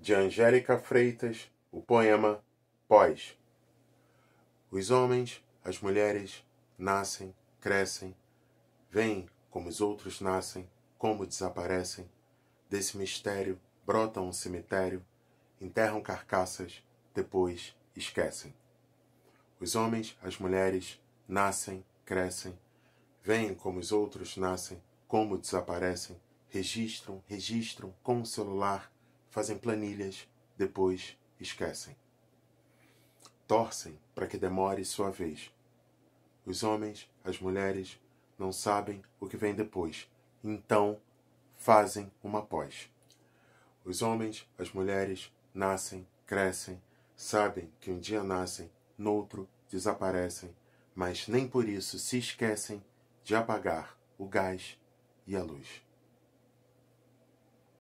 de Angélica Freitas, o poema Pós. Os homens, as mulheres, nascem, crescem, vêm como os outros nascem, como desaparecem. Desse mistério brotam um cemitério, enterram carcaças, depois esquecem. Os homens, as mulheres, nascem, crescem, vêm como os outros nascem, como desaparecem, registram, registram com o celular fazem planilhas, depois esquecem. Torcem para que demore sua vez. Os homens, as mulheres, não sabem o que vem depois, então fazem uma pós. Os homens, as mulheres, nascem, crescem, sabem que um dia nascem, noutro desaparecem, mas nem por isso se esquecem de apagar o gás e a luz.